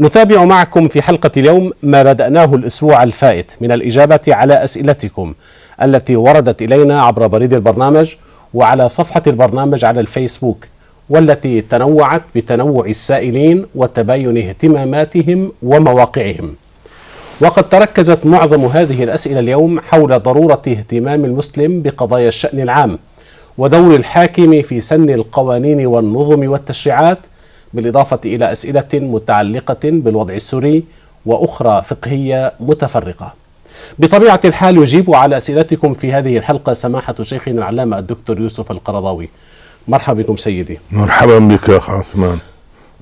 نتابع معكم في حلقة اليوم ما بدأناه الأسبوع الفائت من الإجابة على أسئلتكم التي وردت إلينا عبر بريد البرنامج وعلى صفحة البرنامج على الفيسبوك والتي تنوعت بتنوع السائلين وتباين اهتماماتهم ومواقعهم. وقد تركزت معظم هذه الأسئلة اليوم حول ضرورة اهتمام المسلم بقضايا الشأن العام ودور الحاكم في سن القوانين والنظم والتشريعات بالإضافة إلى أسئلة متعلقة بالوضع السوري وأخرى فقهية متفرقة بطبيعة الحال يجيب على أسئلتكم في هذه الحلقة سماحة شيخنا العلامة الدكتور يوسف القرضاوي مرحبا بكم سيدي مرحبا بك يا أخ عثمان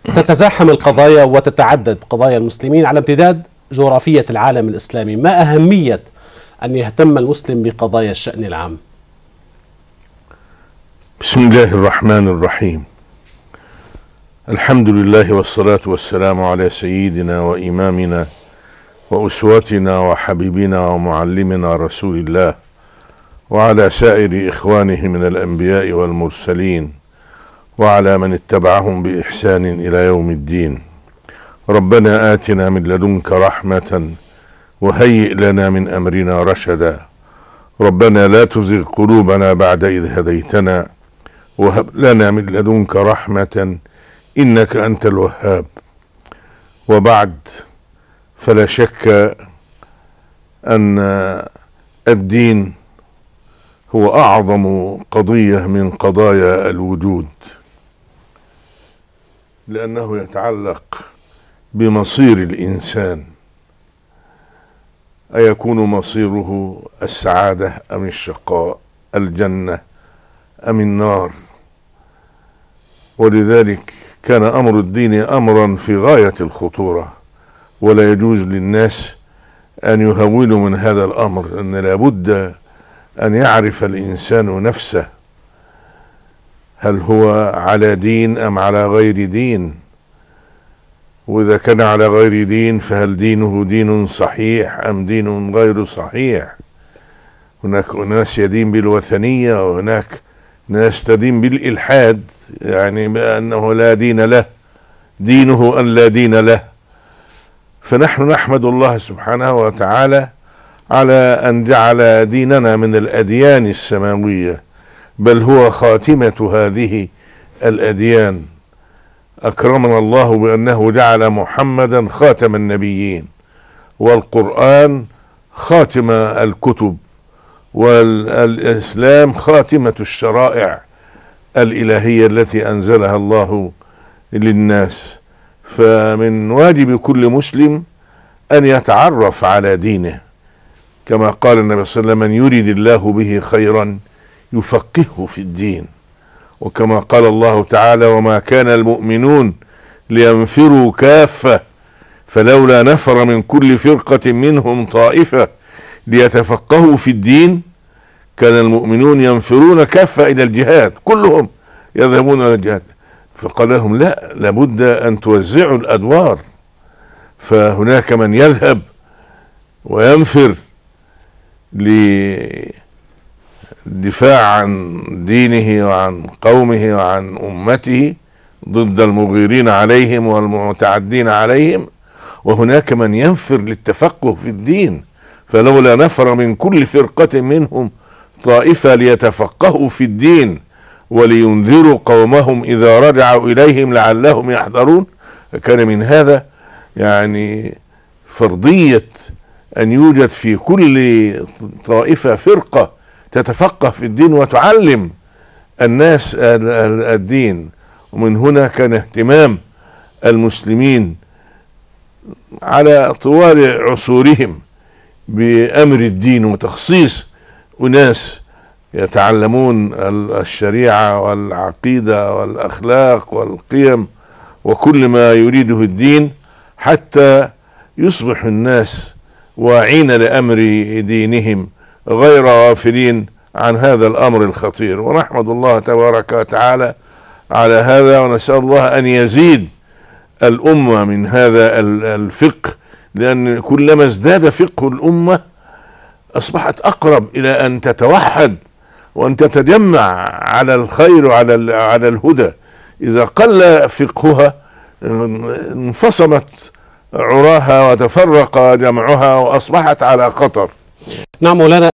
تتزاحم القضايا وتتعدد قضايا المسلمين على امتداد جغرافية العالم الإسلامي ما أهمية أن يهتم المسلم بقضايا الشأن العام بسم الله الرحمن الرحيم الحمد لله والصلاة والسلام على سيدنا وإمامنا وأسوتنا وحبيبنا ومعلمنا رسول الله وعلى سائر إخوانه من الأنبياء والمرسلين وعلى من اتبعهم بإحسان إلى يوم الدين ربنا آتنا من لدنك رحمة وهيئ لنا من أمرنا رشدا ربنا لا تزغ قلوبنا بعد إذ هديتنا وهب لنا من لدنك رحمةً انك انت الوهاب وبعد فلا شك ان الدين هو اعظم قضيه من قضايا الوجود لانه يتعلق بمصير الانسان ايكون مصيره السعاده ام الشقاء الجنه ام النار ولذلك كان امر الدين امرا في غايه الخطوره ولا يجوز للناس ان يهونوا من هذا الامر ان لابد ان يعرف الانسان نفسه هل هو على دين ام على غير دين واذا كان على غير دين فهل دينه دين صحيح ام دين غير صحيح هناك اناس يدين بالوثنيه وهناك نستدين بالإلحاد يعني بأنه لا دين له دينه أن لا دين له فنحن نحمد الله سبحانه وتعالى على أن جعل ديننا من الأديان السماوية بل هو خاتمة هذه الأديان أكرمنا الله بأنه جعل محمدا خاتم النبيين والقرآن خاتم الكتب والإسلام خاتمة الشرائع الإلهية التي أنزلها الله للناس فمن واجب كل مسلم أن يتعرف على دينه كما قال النبي صلى الله عليه وسلم من يريد الله به خيرا يفقهه في الدين وكما قال الله تعالى وما كان المؤمنون لينفروا كافه فلولا نفر من كل فرقه منهم طائفه ليتفقهوا في الدين كان المؤمنون ينفرون كافة إلى الجهاد كلهم يذهبون إلى الجهاد فقال لهم لا لابد أن توزعوا الأدوار فهناك من يذهب وينفر للدفاع عن دينه وعن قومه وعن أمته ضد المغيرين عليهم والمتعدين عليهم وهناك من ينفر للتفقه في الدين فلولا نفر من كل فرقة منهم طائفة ليتفقهوا في الدين ولينذروا قومهم إذا رجعوا إليهم لعلهم يحذرون كان من هذا يعني فرضية أن يوجد في كل طائفة فرقة تتفقه في الدين وتعلم الناس الدين ومن هنا كان اهتمام المسلمين على طوال عصورهم بامر الدين وتخصيص اناس يتعلمون الشريعه والعقيده والاخلاق والقيم وكل ما يريده الدين حتى يصبح الناس واعين لامر دينهم غير غافلين عن هذا الامر الخطير ونحمد الله تبارك وتعالى على هذا ونسال الله ان يزيد الامه من هذا الفقه لأن كلما ازداد فقه الأمة أصبحت أقرب إلى أن تتوحد وأن تتجمع على الخير وعلى على الهدى إذا قل فقهها انفصمت عراها وتفرق جمعها وأصبحت على خطر نعم مولانا